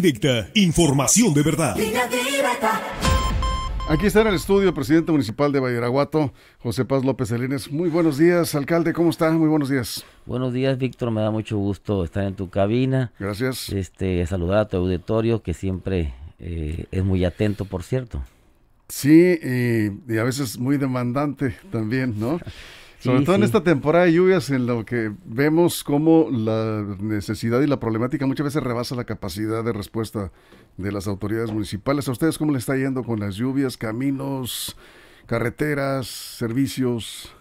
directa, información de verdad. Aquí está en el estudio el presidente municipal de Vallaraguato, José Paz López Elínez. Muy buenos días, alcalde, ¿cómo está? Muy buenos días. Buenos días, Víctor, me da mucho gusto estar en tu cabina. Gracias. Este, saludar a tu auditorio que siempre eh, es muy atento, por cierto. Sí, y, y, a veces muy demandante también, ¿no? Sobre todo en esta temporada de lluvias en lo que vemos cómo la necesidad y la problemática muchas veces rebasa la capacidad de respuesta de las autoridades municipales. ¿A ustedes cómo le está yendo con las lluvias, caminos, carreteras, servicios?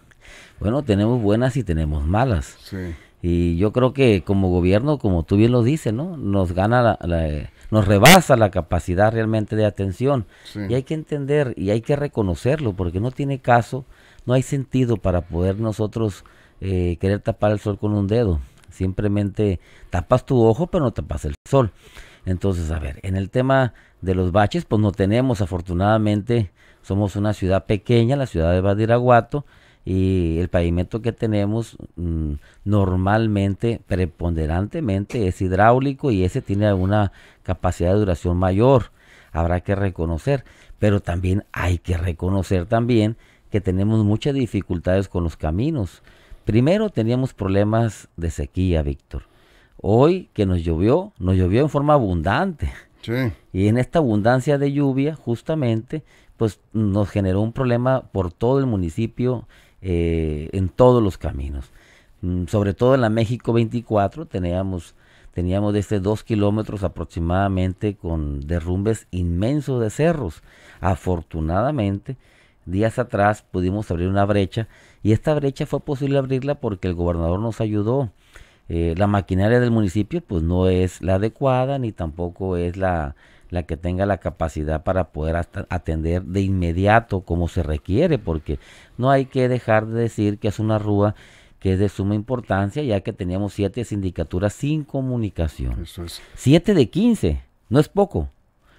Bueno, tenemos buenas y tenemos malas. Sí. Y yo creo que como gobierno, como tú bien lo dices, ¿no? Nos gana nos rebasa la capacidad realmente de atención. Y hay que entender y hay que reconocerlo, porque no tiene caso no hay sentido para poder nosotros eh, querer tapar el sol con un dedo. Simplemente tapas tu ojo, pero no tapas el sol. Entonces, a ver, en el tema de los baches, pues no tenemos, afortunadamente, somos una ciudad pequeña, la ciudad de Badiraguato, y el pavimento que tenemos mm, normalmente, preponderantemente, es hidráulico y ese tiene alguna capacidad de duración mayor. Habrá que reconocer, pero también hay que reconocer también que tenemos muchas dificultades con los caminos. Primero teníamos problemas de sequía, Víctor. Hoy que nos llovió, nos llovió en forma abundante. Y en esta abundancia de lluvia, justamente, pues nos generó un problema por todo el municipio, eh, en todos los caminos. Mm, sobre todo en la México 24 teníamos, teníamos desde este dos kilómetros aproximadamente con derrumbes inmensos de cerros. Afortunadamente, días atrás pudimos abrir una brecha y esta brecha fue posible abrirla porque el gobernador nos ayudó. Eh, la maquinaria del municipio pues no es la adecuada ni tampoco es la, la que tenga la capacidad para poder atender de inmediato como se requiere porque no hay que dejar de decir que es una rúa que es de suma importancia ya que teníamos siete sindicaturas sin comunicación. Siete de quince, no es poco,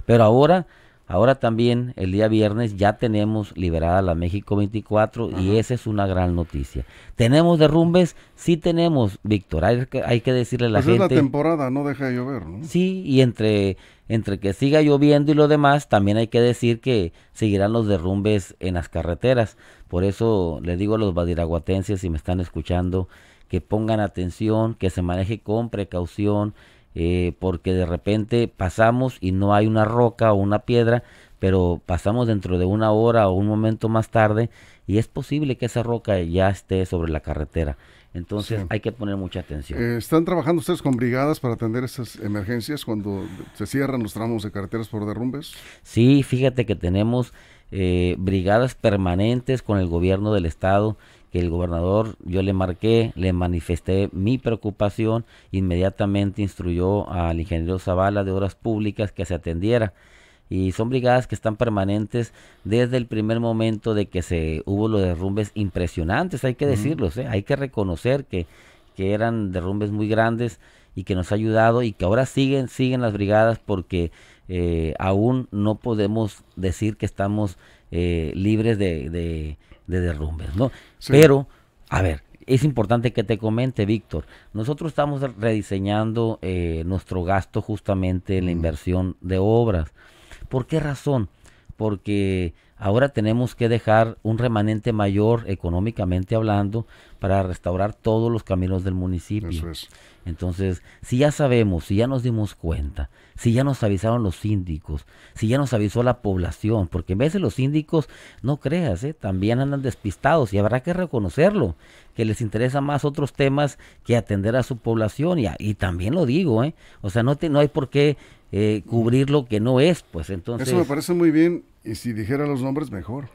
pero ahora Ahora también el día viernes ya tenemos liberada la México 24 y esa es una gran noticia. ¿Tenemos derrumbes? Sí tenemos, Víctor. Hay que, decirle a la gente. Pues es la temporada, no deja de llover, ¿no? Sí, y entre, entre que siga lloviendo y lo demás, también hay que decir que seguirán los derrumbes en las carreteras. Por eso le digo a los badiraguatenses, si me están escuchando, que pongan atención, que se maneje con precaución, eh, porque de repente pasamos y no hay una roca o una piedra, pero pasamos dentro de una hora o un momento más tarde y es posible que esa roca ya esté sobre la carretera. Entonces hay que poner mucha atención. Eh, ¿Están trabajando ustedes con brigadas para atender esas emergencias cuando se cierran los tramos de carreteras por derrumbes? Sí, fíjate que tenemos eh, brigadas permanentes con el gobierno del estado que el gobernador, yo le marqué, le manifesté mi preocupación, inmediatamente instruyó al ingeniero Zavala de Obras Públicas que se atendiera. Y son brigadas que están permanentes desde el primer momento de que se hubo los derrumbes impresionantes, hay que decirlo decirlos, ¿eh? hay que reconocer que, que eran derrumbes muy grandes y que nos ha ayudado y que ahora siguen, siguen las brigadas porque eh, aún no podemos decir que estamos eh, libres de de derrumbes, ¿no? Pero, a ver, es importante que te comente, Víctor. Nosotros estamos rediseñando eh, nuestro gasto justamente en la mm. inversión de obras. ¿Por qué razón? Porque Ahora tenemos que dejar un remanente mayor económicamente hablando para restaurar todos los caminos del municipio. Entonces, si ya sabemos, si ya nos dimos cuenta, si ya nos avisaron los síndicos, si ya nos avisó la población, porque en veces los síndicos, no creas, ¿eh? también andan despistados y habrá que reconocerlo, que les interesa más otros temas que atender a su población y, también lo digo, ¿eh? o sea, no hay por qué eh, cubrir lo que no es, pues entonces... Eso me parece muy bien y si dijera los nombres mejor.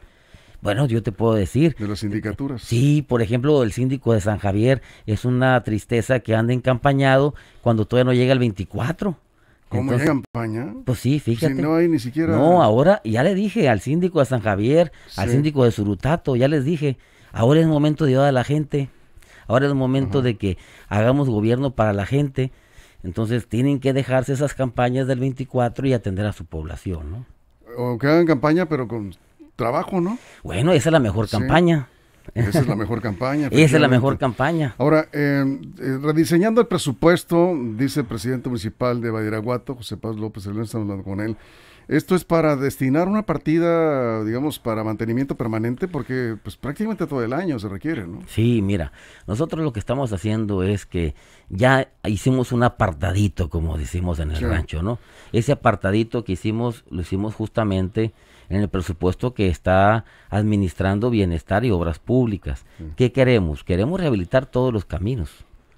Bueno, yo te puedo decir. De las sindicaturas. Sí, por ejemplo, el síndico de San Javier es una tristeza que anda encampañado cuando todavía no llega el 24. ¿Cómo campaña? Pues sí, fíjate. Si no hay ni siquiera. No, ahora ya le dije al síndico de San Javier, al síndico de Surutato, ya les dije, ahora es el momento de ayudar a la gente. Ahora es el momento de que hagamos gobierno para la gente entonces tienen que dejarse esas campañas del 24 y atender a su población, ¿no? O que hagan campaña, pero con trabajo, ¿no? Bueno, esa es la mejor campaña. Esa es la mejor campaña. Esa es la mejor campaña. Ahora, em, eh, rediseñando el presupuesto, dice el presidente municipal de Badiraguato, José Paz López, estamos hablando con él, esto es para destinar una partida, digamos, para mantenimiento permanente, porque pues, prácticamente todo el año se requiere, ¿no? Sí, mira, nosotros lo que estamos haciendo es que ya hicimos un apartadito, como decimos en el rancho, ¿no? Ese apartadito que hicimos, lo hicimos justamente en el presupuesto que está administrando bienestar y obras públicas. ¿Qué queremos? Queremos rehabilitar todos los caminos,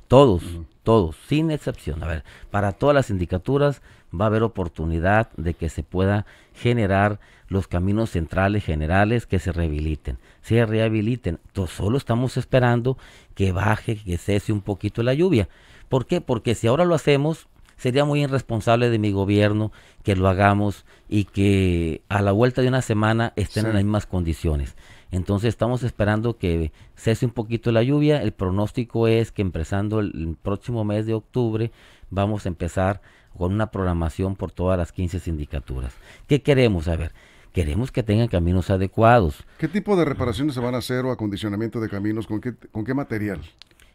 todos, todos, sin excepción. A ver, para todas las sindicaturas va a haber oportunidad de que se pueda generar los caminos centrales generales que se rehabiliten, se rehabiliten. Entonces, solo estamos esperando que baje, que cese un poquito la lluvia. ¿Por qué? Porque si ahora lo hacemos, sería muy irresponsable de mi gobierno que lo hagamos y que a la vuelta de una semana estén en las mismas condiciones. Entonces estamos esperando que cese un poquito la lluvia. El pronóstico es que empezando el próximo mes de octubre vamos a empezar con una programación por todas las 15 sindicaturas. ¿Qué queremos? A ver, queremos que tengan caminos adecuados. ¿Qué tipo de reparaciones se van a hacer o acondicionamiento de caminos? ¿Con qué, con qué material?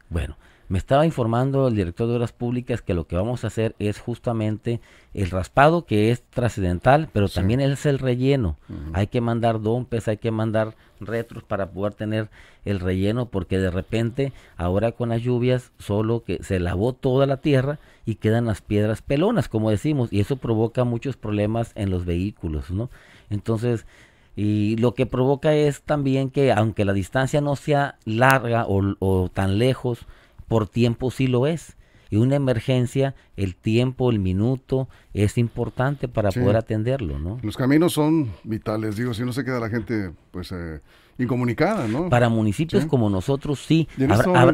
Bueno, me estaba informando el director de Obras Públicas que lo que vamos a hacer es justamente el raspado, que es trascendental, pero también es el relleno. Hay que mandar dompes, hay que mandar retros para poder tener el relleno, porque de repente, ahora con las lluvias, solo que se lavó toda la tierra y quedan las piedras pelonas, como decimos, y eso provoca muchos problemas en los vehículos, ¿no? Entonces, y lo que provoca es también que aunque la distancia no sea larga o tan lejos, por tiempo sí lo es. Y una emergencia, el tiempo, el minuto, es importante para poder atenderlo, ¿no? Los caminos son vitales, digo, si no se queda la gente, pues... Eh, Incomunicada, ¿no? Para municipios como nosotros, sí.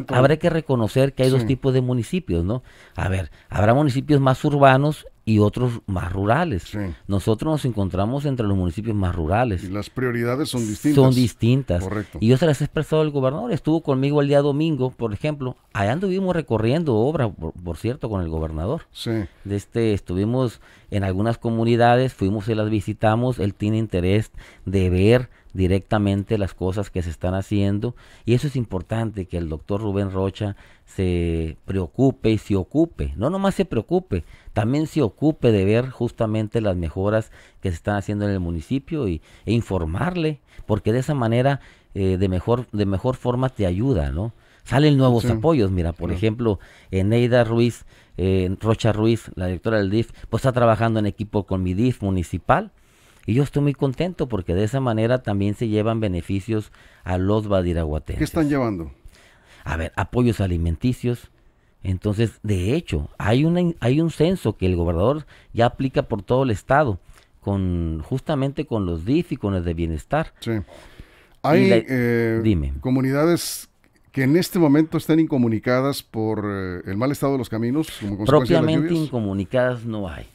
Habrá, que reconocer que hay dos tipos de municipios, ¿no? A ver, habrá municipios más urbanos y otros más rurales. Nosotros nos encontramos entre los municipios más rurales. Y las prioridades son distintas. Son distintas. Correcto. Y yo se las he expresado al gobernador. Estuvo conmigo el día domingo, por ejemplo. Allá anduvimos recorriendo obra, por, cierto, con el gobernador. Sí. De este, estuvimos en algunas comunidades, fuimos y las visitamos. Él tiene interés de ver directamente las cosas que se están haciendo y eso es importante que el doctor Rubén Rocha se preocupe y se ocupe, no nomás se preocupe, también se ocupe de ver justamente las mejoras que se están haciendo en el municipio y, e informarle, porque de esa manera eh, de, mejor, de mejor forma te ayuda, ¿no? Salen nuevos apoyos, mira, por ejemplo, Neida Ruiz, eh, Rocha Ruiz, la directora del DIF, pues está trabajando en equipo con mi DIF municipal, y yo estoy muy contento porque de esa manera también se llevan beneficios a los badiraguatenses. ¿Qué están llevando? A ver, apoyos alimenticios. Entonces, de hecho, hay, una, hay un censo que el gobernador ya aplica por todo el estado, con justamente con los DIF y con el de bienestar. Sí. Hay eh, comunidades que en este momento están incomunicadas por eh, el mal estado de los caminos. Propiamente incomunicadas no hay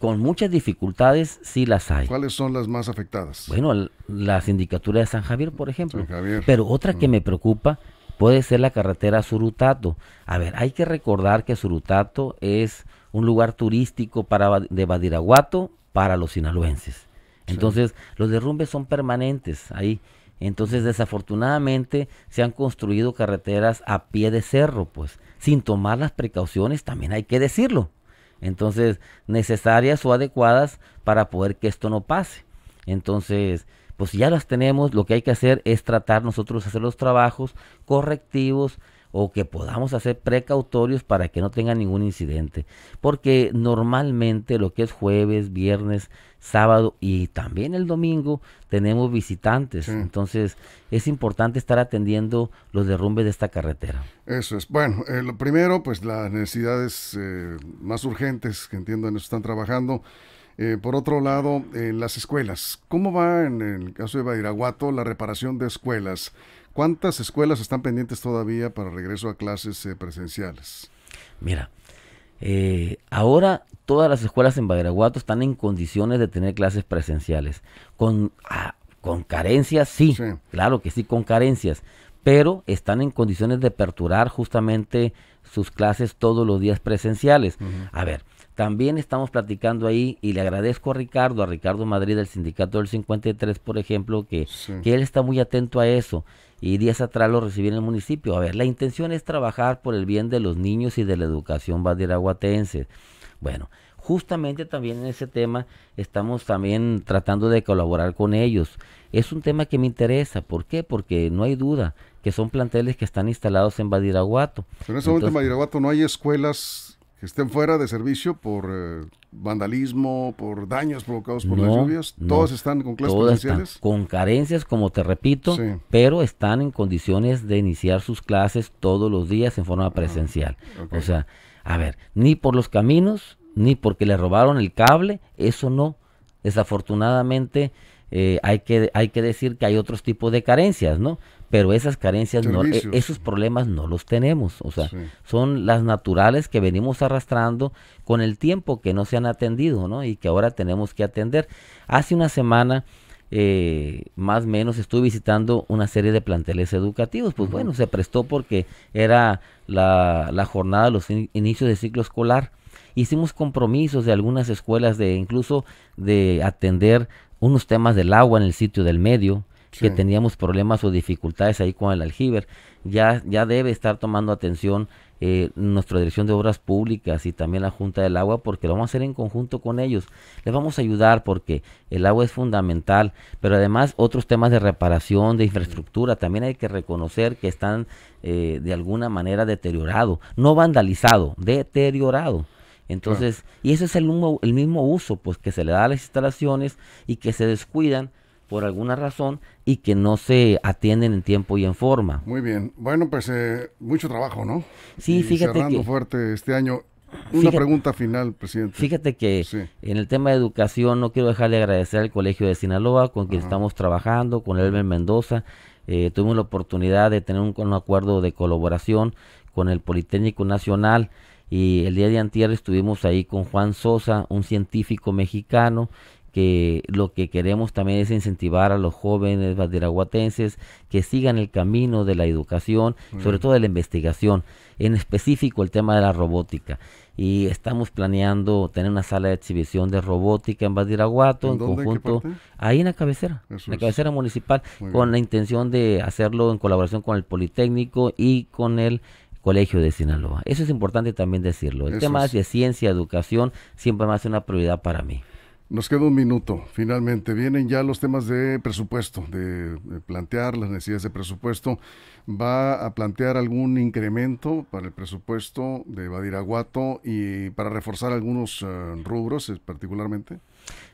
con muchas dificultades sí las hay. ¿Cuáles son las más afectadas? Bueno, la sindicatura de San Javier, por ejemplo. Pero otra que me preocupa puede ser la carretera Surutato. A ver, hay que recordar que Surutato es un lugar turístico para, de Badiraguato para los sinaloenses. Entonces, los derrumbes son permanentes ahí. Entonces, desafortunadamente, se han construido carreteras a pie de cerro, pues, sin tomar las precauciones, también hay que decirlo. Entonces, necesarias o adecuadas para poder que esto no pase. Entonces, pues ya las tenemos, lo que hay que hacer es tratar nosotros hacer los trabajos correctivos o que podamos hacer precautorios para que no tenga ningún incidente. Porque normalmente lo que es jueves, viernes, sábado y también el domingo tenemos visitantes. Entonces es importante estar atendiendo los derrumbes de esta carretera. Eso es. Bueno, eh, lo primero, pues las necesidades eh, más urgentes que entiendo en están trabajando. Eh, por otro lado, las escuelas. ¿Cómo va en el caso de Badiraguato la reparación de escuelas? ¿Cuántas escuelas están pendientes todavía para regreso a clases eh, presenciales? Mira, eh, ahora todas las escuelas en Badiraguato están en condiciones de tener clases presenciales. Con, ah, con carencias, sí, claro que sí, con carencias pero están en condiciones de aperturar justamente sus clases todos los días presenciales. A ver, también estamos platicando ahí y le agradezco a Ricardo, a Ricardo Madrid del Sindicato del 53, por ejemplo, que, que él está muy atento a eso. Y días atrás lo recibí en el municipio. A ver, la intención es trabajar por el bien de los niños y de la educación badiraguatense. Bueno, justamente también en ese tema estamos también tratando de colaborar con ellos. Es un tema que me interesa. ¿Por qué? Porque no hay duda que son planteles que están instalados en Badiraguato. en ese momento en Badiraguato no hay escuelas que estén fuera de servicio por eh, vandalismo, por daños provocados por las lluvias. están con clases presenciales. con carencias, como te repito, pero están en condiciones de iniciar sus clases todos los días en forma presencial. O sea, a ver, ni por los caminos, ni porque le robaron el cable, eso no. Desafortunadamente, eh, hay, que, hay que decir que hay otros tipos de carencias, ¿no? pero esas carencias, e, esos problemas no los tenemos. O sea, son las naturales que venimos arrastrando con el tiempo que no se han atendido, ¿no? Y que ahora tenemos que atender. Hace una semana, eh, más o menos, estuve visitando una serie de planteles educativos. Pues bueno, se prestó porque era la, jornada, los inicios de ciclo escolar. Hicimos compromisos de algunas escuelas de incluso de atender unos temas del agua en el sitio del medio, que teníamos problemas o dificultades ahí con el aljiber. Ya, ya debe estar tomando atención eh, nuestra Dirección de Obras Públicas y también la Junta del Agua porque lo vamos a hacer en conjunto con ellos. Les vamos a ayudar porque el agua es fundamental, pero además otros temas de reparación, de infraestructura, también hay que reconocer que están eh, de alguna manera deteriorado, no vandalizado, deteriorado. Entonces, y ese es el, el mismo uso pues que se le da a las instalaciones y que se descuidan por alguna razón y que no se atienden en tiempo y en forma. Muy bien. Bueno, pues eh, mucho trabajo, ¿no? Sí, fíjate que, fuerte este año. Una pregunta final, presidente. Fíjate que en el tema de educación no quiero dejar de agradecer al Colegio de Sinaloa con quien estamos trabajando, con Elmer Mendoza. Eh, tuvimos la oportunidad de tener un, un acuerdo de colaboración con el Politécnico Nacional y el día de antier estuvimos ahí con Juan Sosa, un científico mexicano que lo que queremos también es incentivar a los jóvenes badiraguatenses que sigan el camino de la educación, sobre todo de la investigación, en específico el tema de la robótica. Y estamos planeando tener una sala de exhibición de robótica en Badiraguato, en, conjunto, ahí en la cabecera, en la cabecera municipal, con la intención de hacerlo en colaboración con el Politécnico y con el Colegio de Sinaloa. Eso es importante también decirlo. El tema de ciencia, y educación, siempre más una prioridad para mí. Nos queda un minuto. Finalmente, vienen ya los temas de presupuesto, de, plantear las necesidades de presupuesto. ¿Va a plantear algún incremento para el presupuesto de Badiraguato y para reforzar algunos eh, rubros eh, particularmente?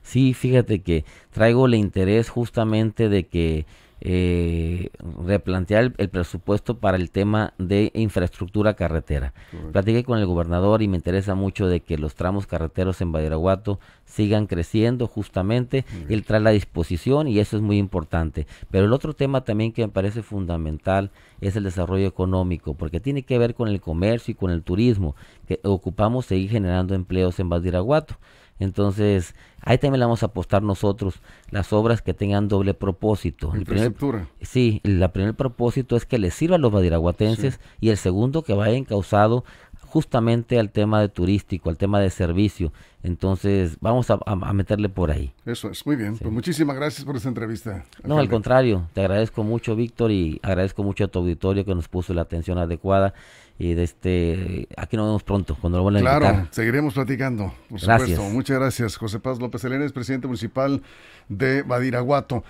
Sí, fíjate que traigo el interés justamente de que eh, replantear el, presupuesto para el tema de infraestructura carretera. Platiqué con el gobernador y me interesa mucho de que los tramos carreteros en Badiraguato sigan creciendo justamente. Él trae la disposición y eso es muy importante. Pero el otro tema también que me parece fundamental es el desarrollo económico, porque tiene que ver con el comercio y con el turismo, que ocupamos seguir generando empleos en Badiraguato. Entonces, ahí también le vamos a apostar nosotros las obras que tengan doble propósito. El primer, sí, el primer propósito es que les sirva a los badiraguatenses y el segundo que vaya encausado justamente al tema de turístico, al tema de servicio. Entonces, vamos a, meterle por ahí. Eso es, muy bien. Pues muchísimas gracias por esta entrevista. No, al contrario, te agradezco mucho, Víctor, y agradezco mucho a tu auditorio que nos puso la atención adecuada. Y de este, aquí nos vemos pronto, cuando lo vuelvan a a Claro, seguiremos platicando, por supuesto. Muchas gracias. José Paz López Elena es presidente municipal de Badiraguato.